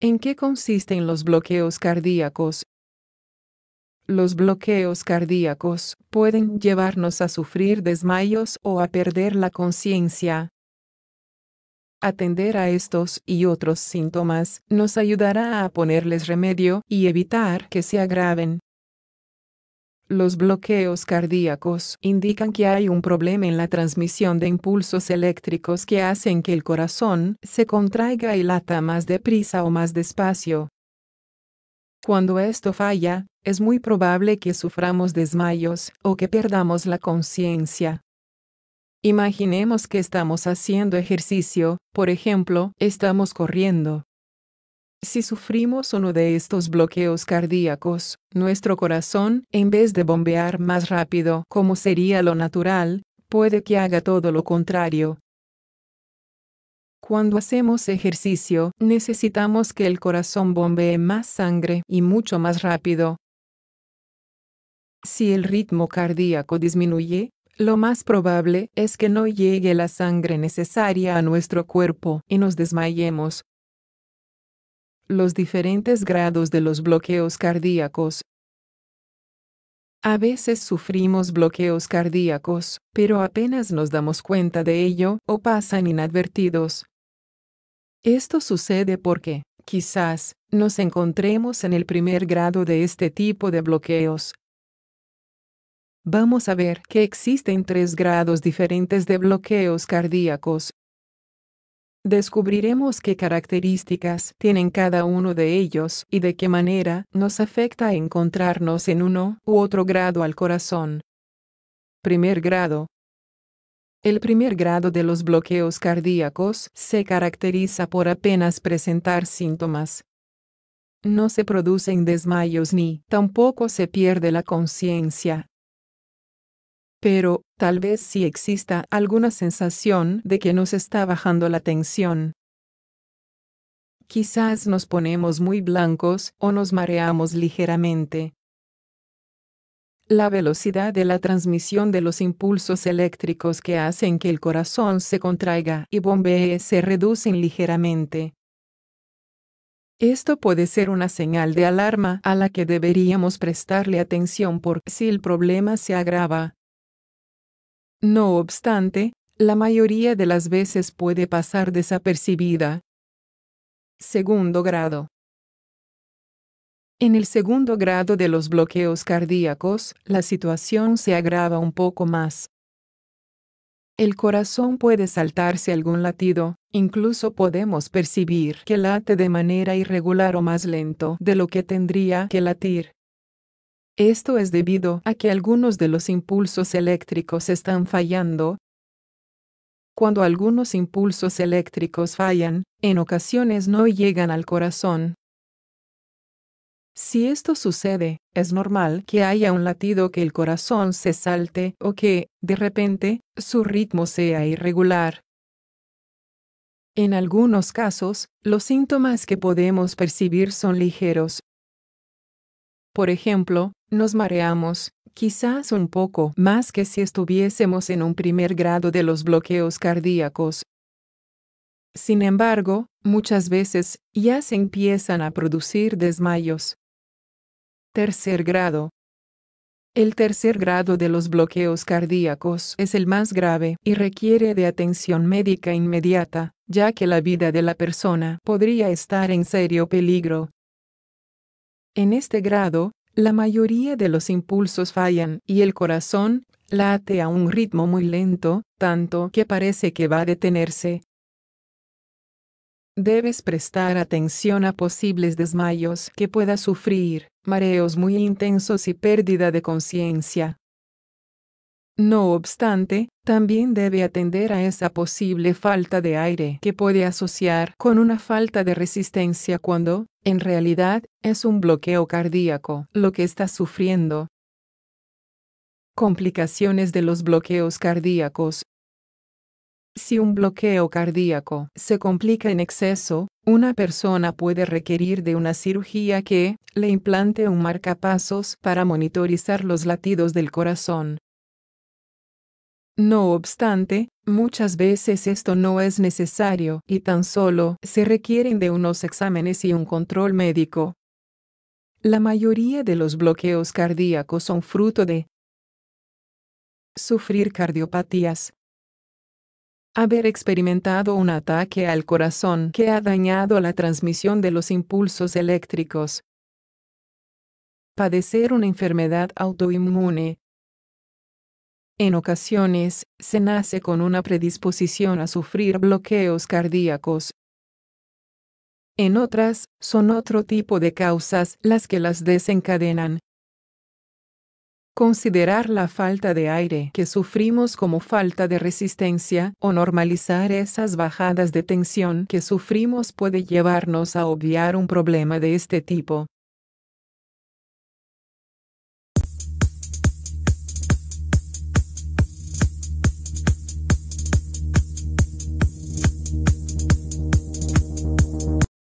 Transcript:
¿En qué consisten los bloqueos cardíacos? Los bloqueos cardíacos pueden llevarnos a sufrir desmayos o a perder la conciencia. Atender a estos y otros síntomas nos ayudará a ponerles remedio y evitar que se agraven. Los bloqueos cardíacos indican que hay un problema en la transmisión de impulsos eléctricos que hacen que el corazón se contraiga y lata más deprisa o más despacio. Cuando esto falla, es muy probable que suframos desmayos o que perdamos la conciencia. Imaginemos que estamos haciendo ejercicio, por ejemplo, estamos corriendo. Si sufrimos uno de estos bloqueos cardíacos, nuestro corazón, en vez de bombear más rápido como sería lo natural, puede que haga todo lo contrario. Cuando hacemos ejercicio, necesitamos que el corazón bombee más sangre y mucho más rápido. Si el ritmo cardíaco disminuye, lo más probable es que no llegue la sangre necesaria a nuestro cuerpo y nos desmayemos, los diferentes grados de los bloqueos cardíacos. A veces sufrimos bloqueos cardíacos, pero apenas nos damos cuenta de ello o pasan inadvertidos. Esto sucede porque, quizás, nos encontremos en el primer grado de este tipo de bloqueos. Vamos a ver que existen tres grados diferentes de bloqueos cardíacos, descubriremos qué características tienen cada uno de ellos y de qué manera nos afecta encontrarnos en uno u otro grado al corazón. Primer grado. El primer grado de los bloqueos cardíacos se caracteriza por apenas presentar síntomas. No se producen desmayos ni tampoco se pierde la conciencia, pero tal vez si exista alguna sensación de que nos está bajando la tensión. Quizás nos ponemos muy blancos o nos mareamos ligeramente. La velocidad de la transmisión de los impulsos eléctricos que hacen que el corazón se contraiga y bombee se reducen ligeramente. Esto puede ser una señal de alarma a la que deberíamos prestarle atención porque si el problema se agrava, no obstante, la mayoría de las veces puede pasar desapercibida. Segundo grado. En el segundo grado de los bloqueos cardíacos, la situación se agrava un poco más. El corazón puede saltarse algún latido, incluso podemos percibir que late de manera irregular o más lento de lo que tendría que latir. Esto es debido a que algunos de los impulsos eléctricos están fallando. Cuando algunos impulsos eléctricos fallan, en ocasiones no llegan al corazón. Si esto sucede, es normal que haya un latido que el corazón se salte o que, de repente, su ritmo sea irregular. En algunos casos, los síntomas que podemos percibir son ligeros. Por ejemplo, nos mareamos, quizás un poco más que si estuviésemos en un primer grado de los bloqueos cardíacos. Sin embargo, muchas veces, ya se empiezan a producir desmayos. Tercer grado. El tercer grado de los bloqueos cardíacos es el más grave y requiere de atención médica inmediata, ya que la vida de la persona podría estar en serio peligro. En este grado, la mayoría de los impulsos fallan y el corazón late a un ritmo muy lento, tanto que parece que va a detenerse. Debes prestar atención a posibles desmayos que pueda sufrir, mareos muy intensos y pérdida de conciencia. No obstante, también debe atender a esa posible falta de aire que puede asociar con una falta de resistencia cuando, en realidad, es un bloqueo cardíaco lo que está sufriendo. Complicaciones de los bloqueos cardíacos. Si un bloqueo cardíaco se complica en exceso, una persona puede requerir de una cirugía que le implante un marcapasos para monitorizar los latidos del corazón. No obstante, muchas veces esto no es necesario y tan solo se requieren de unos exámenes y un control médico. La mayoría de los bloqueos cardíacos son fruto de sufrir cardiopatías, haber experimentado un ataque al corazón que ha dañado la transmisión de los impulsos eléctricos, padecer una enfermedad autoinmune, en ocasiones, se nace con una predisposición a sufrir bloqueos cardíacos. En otras, son otro tipo de causas las que las desencadenan. Considerar la falta de aire que sufrimos como falta de resistencia o normalizar esas bajadas de tensión que sufrimos puede llevarnos a obviar un problema de este tipo.